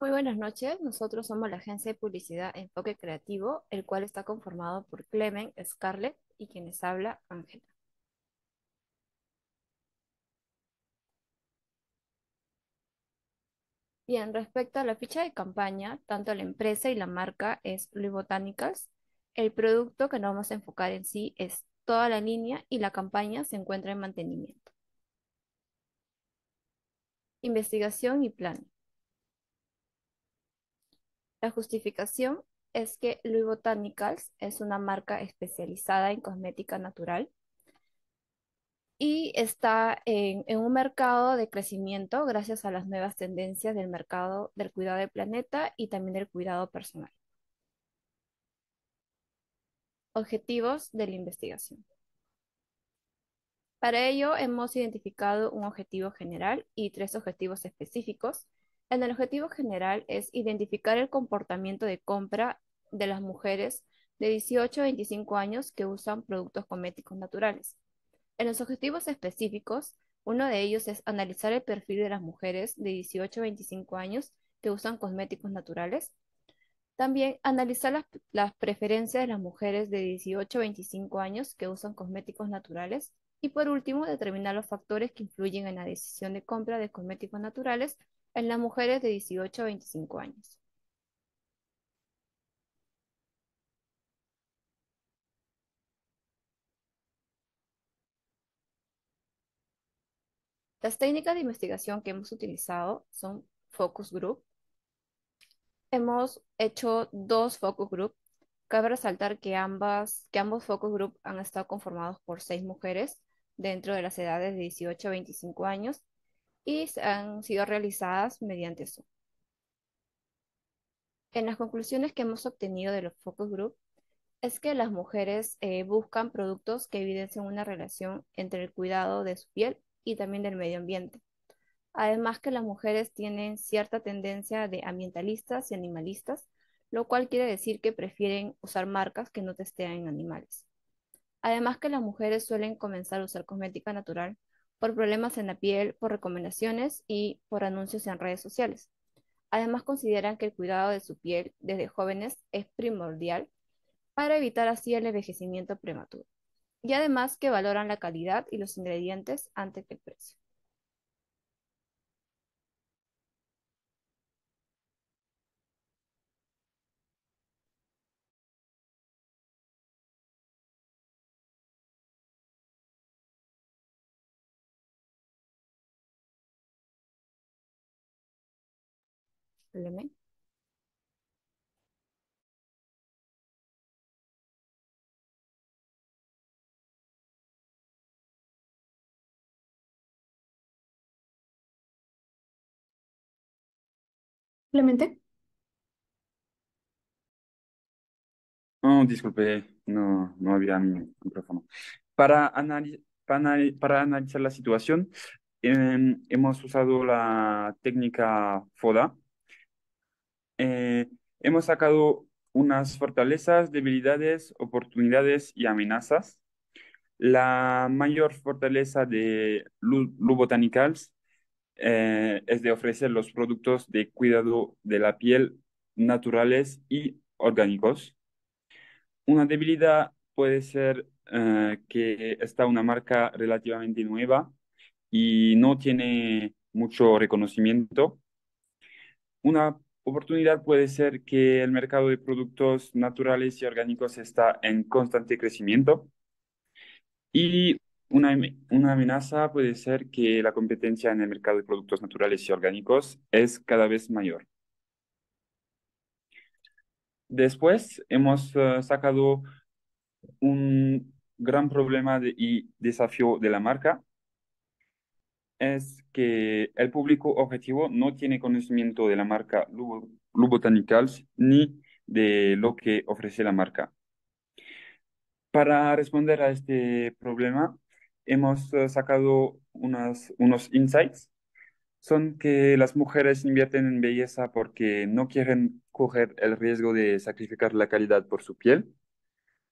Muy buenas noches, nosotros somos la agencia de publicidad Enfoque Creativo, el cual está conformado por Clemen, Scarlett y quienes habla, Ángela. Bien, respecto a la ficha de campaña, tanto la empresa y la marca es Louis Botanicals. El producto que nos vamos a enfocar en sí es toda la línea y la campaña se encuentra en mantenimiento. Investigación y plan. La justificación es que Louis Botanicals es una marca especializada en cosmética natural y está en, en, un mercado de crecimiento gracias a las nuevas tendencias del mercado del cuidado del planeta y también del cuidado personal. Objetivos de la investigación. Para ello hemos identificado un objetivo general y tres objetivos específicos en El objetivo general es identificar el comportamiento de compra de las mujeres de 18 a 25 años que usan productos cosméticos naturales. En los objetivos específicos, uno de ellos es analizar el perfil de las mujeres de 18 a 25 años que usan cosméticos naturales. También analizar las, las preferencias de las mujeres de 18 a 25 años que usan cosméticos naturales. Y por último, determinar los factores que influyen en la decisión de compra de cosméticos naturales en las mujeres de 18 a 25 años. Las técnicas de investigación que hemos utilizado son focus group. Hemos hecho dos focus group. Cabe resaltar que, ambas, que ambos focus group han estado conformados por seis mujeres dentro de las edades de 18 a 25 años y han sido realizadas mediante Zoom. En las conclusiones que hemos obtenido de los focus group es que las mujeres eh, buscan productos que evidencien una relación entre el cuidado de su piel y también del medio ambiente. Además que las mujeres tienen cierta tendencia de ambientalistas y animalistas, lo cual quiere decir que prefieren usar marcas que no testean en animales. Además que las mujeres suelen comenzar a usar cosmética natural por problemas en la piel, por recomendaciones y por anuncios en redes sociales. Además, consideran que el cuidado de su piel desde jóvenes es primordial para evitar así el envejecimiento prematuro. Y además que valoran la calidad y los ingredientes antes que el precio. Espérame. Clemente. No, disculpe, no, no había mi micrófono. Para, para, para analizar la situación, eh, hemos usado la técnica FODA, eh, hemos sacado unas fortalezas, debilidades, oportunidades y amenazas. La mayor fortaleza de Lu Botanicals eh, es de ofrecer los productos de cuidado de la piel naturales y orgánicos. Una debilidad puede ser eh, que está una marca relativamente nueva y no tiene mucho reconocimiento. Una oportunidad puede ser que el mercado de productos naturales y orgánicos está en constante crecimiento y una, amenaza puede ser que la competencia en el mercado de productos naturales y orgánicos es cada vez mayor. Después hemos eh, sacado un gran problema y desafío de la marca es que el público objetivo no tiene conocimiento de la marca Lubotanicals ni de lo que ofrece la marca. Para responder a este problema, hemos eh, sacado unas, unos insights. Son que las mujeres invierten en belleza porque no quieren coger el riesgo de sacrificar la calidad por su piel.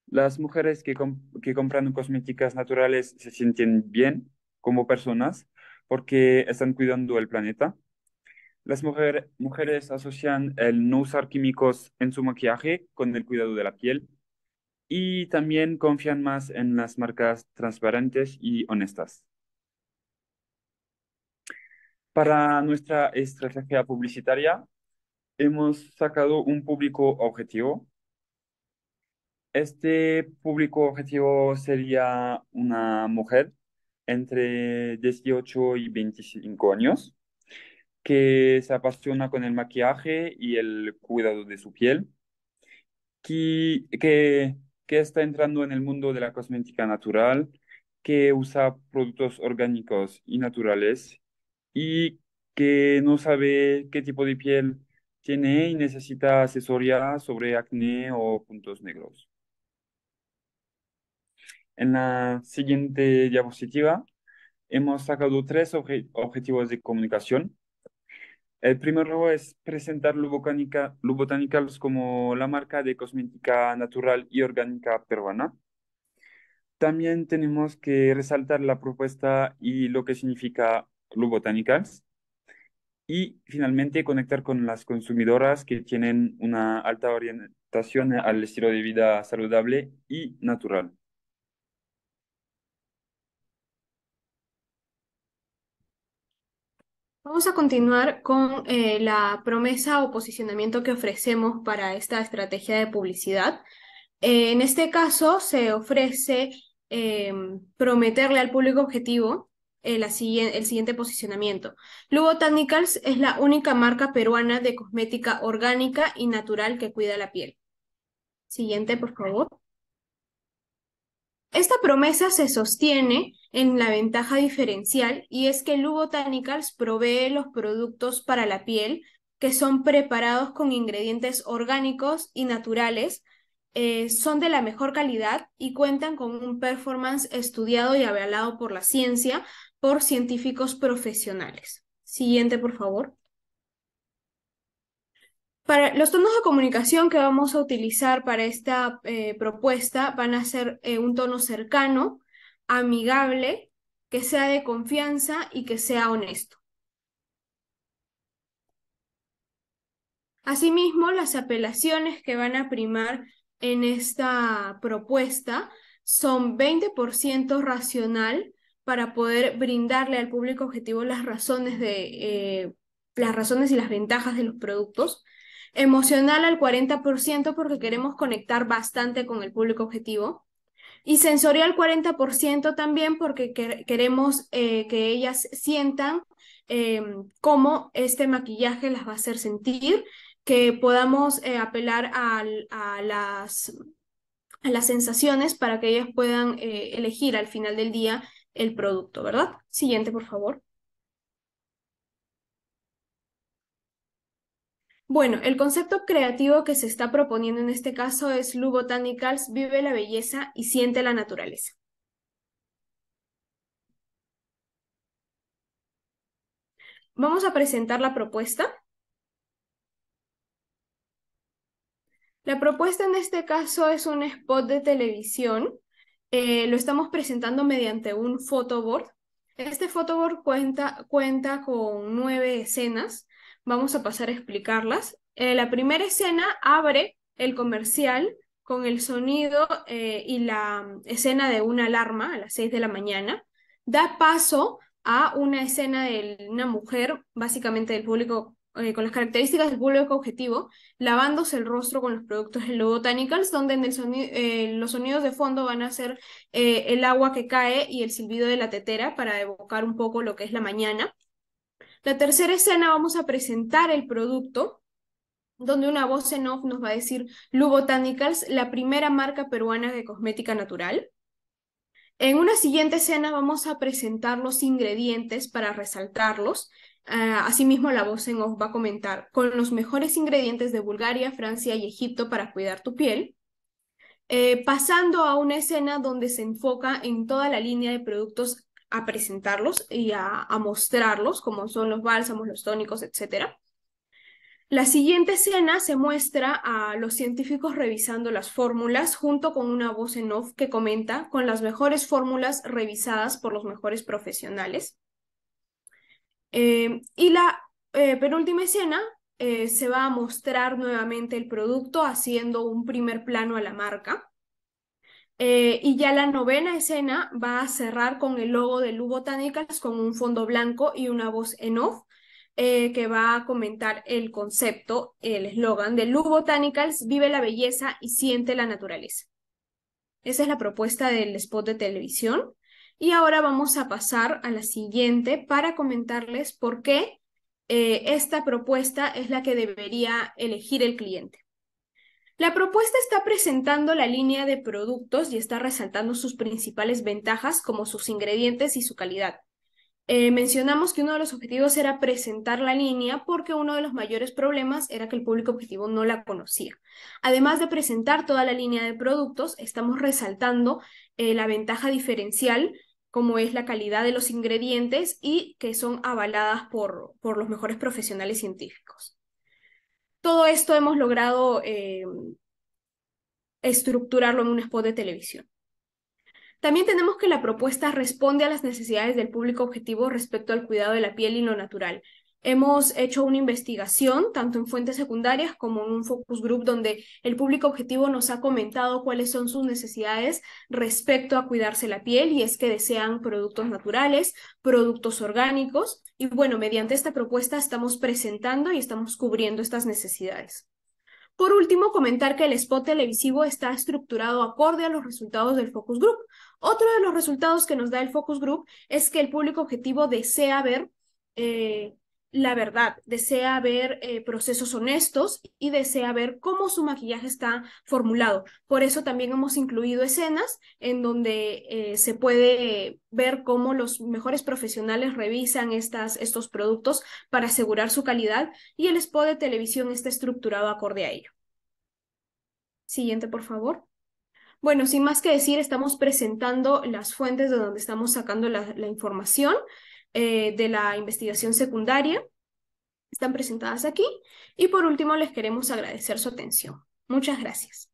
Las mujeres que, que compran cosméticas naturales se sienten bien como personas porque están cuidando el planeta. Las mujeres asocian el no usar químicos en su maquillaje con el cuidado de la piel y también confían más en las marcas transparentes y honestas. Para nuestra estrategia publicitaria, hemos sacado un público objetivo. Este público objetivo sería una mujer entre 18 y 25 años que se apasiona con el maquillaje y el cuidado de su piel, que, que está entrando en el mundo de la cosmética natural, que usa productos orgánicos y naturales y que no sabe qué tipo de piel tiene y necesita asesoría sobre acné o puntos negros. En la siguiente diapositiva hemos sacado tres objetivos de comunicación. El primero es presentar Lubotanica, Lubotanicals como la marca de cosmética natural y orgánica peruana. También tenemos que resaltar la propuesta y lo que significa Lubotanicals. Y finalmente conectar con las consumidoras que tienen una alta orientación al estilo de vida saludable y natural. Vamos a continuar con eh, la promesa o posicionamiento que ofrecemos para esta estrategia de publicidad. Eh, en este caso se ofrece em, prometerle al público objetivo eh, el siguiente posicionamiento. Lugo Technicals es la única marca peruana de cosmética orgánica y natural que cuida la piel. Siguiente, por favor. Esta promesa se sostiene en la ventaja diferencial y es que Lu Botanicals provee los productos para la piel que son preparados con ingredientes orgánicos y naturales, eh, son de la mejor calidad y cuentan con un performance estudiado y avalado por la ciencia por científicos profesionales. Siguiente, por favor. Para los tonos de comunicación que vamos a utilizar para esta eh, propuesta van a ser eh, un tono cercano, amigable, que sea de confianza y que sea honesto. Asimismo, las apelaciones que van a primar en esta propuesta son 20% racional para poder brindarle al público objetivo las eh, las razones y las ventajas de los productos, emocional al 40% porque queremos conectar bastante con el público objetivo y sensorial 40% también porque queremos eh, que ellas sientan eh, cómo este maquillaje las va a hacer sentir, que podamos eh, apelar a, las, a, las, sensaciones para que ellas puedan elegir al final del día el producto, ¿verdad? Siguiente, por favor. Bueno, el concepto creativo que se está proponiendo en este caso es Lu Botanicals vive la belleza y siente la naturaleza. Vamos a presentar la propuesta. La propuesta en este caso es un spot de televisión. Eh, lo estamos presentando mediante un photoboard. Este photoboard cuenta, cuenta con nueve escenas Vamos a pasar a explicarlas. Eh, la primera escena abre el comercial con el sonido eh, y la mm, escena de una alarma a las 6 de la mañana. Da paso a una escena de una mujer, básicamente del público, eh, con las características del público objetivo, lavándose el rostro con los productos de los Botanicals, donde en los sonidos de fondo van a ser el agua que cae y el silbido de la tetera para evocar un poco lo que es la mañana. La tercera escena vamos a presentar el producto, donde una voz en off nos va a decir Lu Botanicals, la primera marca peruana de cosmética natural. En una siguiente escena vamos a presentar los ingredientes para resaltarlos. Ah, asimismo, la voz en off va a comentar con los mejores ingredientes de Bulgaria, Francia y Egipto para cuidar tu piel. Eh, pasando a una escena donde se enfoca en toda la línea de productos a presentarlos y a, mostrarlos, como son los bálsamos, los tónicos, etcétera. La siguiente escena se muestra a los científicos revisando las fórmulas junto con una voz en off que comenta con las mejores fórmulas revisadas por los mejores profesionales. Eh, y la eh, penúltima escena eh, se va a mostrar nuevamente el producto haciendo un primer plano a la marca. Eh, y ya la novena escena va a cerrar con el logo de Lu Botanicals con un fondo blanco y una voz en off eh, que va a comentar el concepto, el eslogan de Lu Botanicals, vive la belleza y siente la naturaleza. Esa es la propuesta del spot de televisión. Y ahora vamos a pasar a la siguiente para comentarles por qué eh, esta propuesta es la que debería elegir el cliente. La propuesta está presentando la línea de productos y está resaltando sus principales ventajas como sus ingredientes y su calidad. Eh, mencionamos que uno de los objetivos era presentar la línea porque uno de los mayores problemas era que el público objetivo no la conocía. Además de presentar toda la línea de productos, estamos resaltando eh, la ventaja diferencial como es la calidad de los ingredientes y que son avaladas por los mejores profesionales científicos todo esto hemos logrado eh, estructurarlo en un spot de televisión. También tenemos que la propuesta responde a las necesidades del público objetivo respecto al cuidado de la piel y lo natural, Hemos hecho una investigación, tanto en fuentes secundarias como en un focus group, donde el público objetivo nos ha comentado cuáles son sus necesidades respecto a cuidarse la piel y es que desean productos naturales, productos orgánicos y bueno, mediante esta propuesta estamos presentando y estamos cubriendo estas necesidades. Por último, comentar que el spot televisivo está estructurado acorde a los resultados del focus group. Otro de los resultados que nos da el focus group es que el público objetivo desea ver eh, la verdad, desea ver eh, procesos honestos y desea ver cómo su maquillaje está formulado. Por eso también hemos incluido escenas en donde eh, se puede ver cómo los mejores profesionales revisan estas, estos productos para asegurar su calidad y el spot de televisión está estructurado acorde a ello. Siguiente, por favor. Bueno, sin más que decir, estamos presentando las fuentes de donde estamos sacando la información. Eh, de la investigación secundaria están presentadas aquí. Y por último, les queremos agradecer su atención. Muchas gracias.